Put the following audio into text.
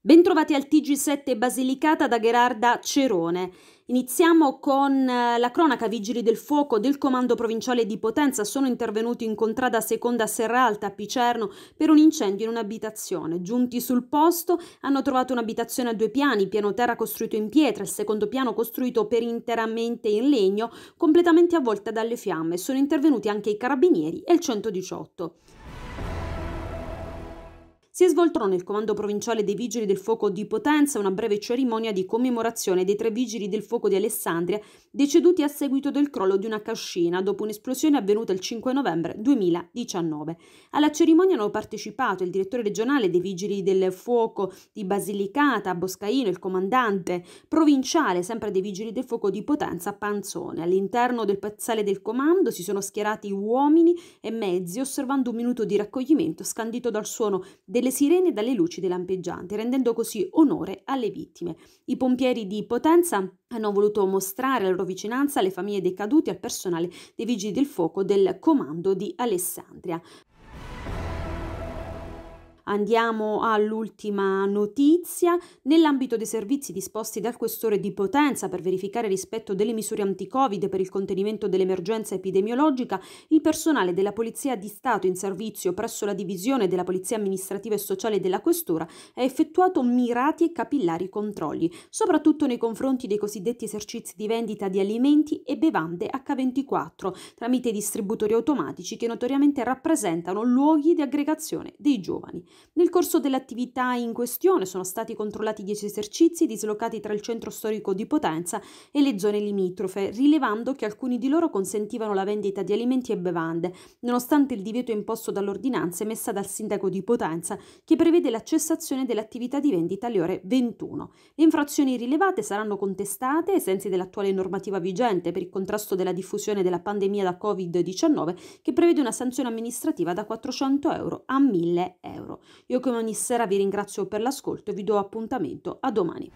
Bentrovati al TG7 Basilicata da Gerarda Cerone. Iniziamo con eh, la cronaca Vigili del Fuoco del Comando Provinciale di Potenza. Sono intervenuti in contrada seconda Serralta a Picerno per un incendio in un'abitazione. Giunti sul posto hanno trovato un'abitazione a due piani, piano terra costruito in pietra, il secondo piano costruito per interamente in legno, completamente avvolta dalle fiamme. Sono intervenuti anche i carabinieri e il 118. Si è svoltò nel comando provinciale dei Vigili del Fuoco di Potenza una breve cerimonia di commemorazione dei tre Vigili del Fuoco di Alessandria deceduti a seguito del crollo di una cascina dopo un'esplosione avvenuta il 5 novembre 2019. Alla cerimonia hanno partecipato il direttore regionale dei Vigili del Fuoco di Basilicata, Boscaino, il comandante provinciale sempre dei Vigili del Fuoco di Potenza, Panzone. All'interno del piazzale del comando si sono schierati uomini e mezzi osservando un minuto di raccoglimento scandito dal suono delle le sirene dalle luci dei lampeggianti, rendendo così onore alle vittime. I pompieri di Potenza hanno voluto mostrare la loro vicinanza alle famiglie dei caduti e al personale dei vigili del fuoco del comando di Alessandria. Andiamo all'ultima notizia. Nell'ambito dei servizi disposti dal questore di Potenza per verificare il rispetto delle misure anti-Covid per il contenimento dell'emergenza epidemiologica, il personale della Polizia di Stato in servizio presso la divisione della Polizia amministrativa e sociale della questura ha effettuato mirati e capillari controlli, soprattutto nei confronti dei cosiddetti esercizi di vendita di alimenti e bevande H24 tramite distributori automatici che notoriamente rappresentano luoghi di aggregazione dei giovani. Nel corso dell'attività in questione sono stati controllati 10 esercizi dislocati tra il centro storico di Potenza e le zone limitrofe, rilevando che alcuni di loro consentivano la vendita di alimenti e bevande, nonostante il divieto imposto dall'ordinanza emessa dal sindaco di Potenza, che prevede la cessazione dell'attività di vendita alle ore 21. Le infrazioni rilevate saranno contestate ai sensi dell'attuale normativa vigente per il contrasto della diffusione della pandemia da Covid-19, che prevede una sanzione amministrativa da 400 euro a 1000 euro. Io come ogni sera vi ringrazio per l'ascolto e vi do appuntamento a domani.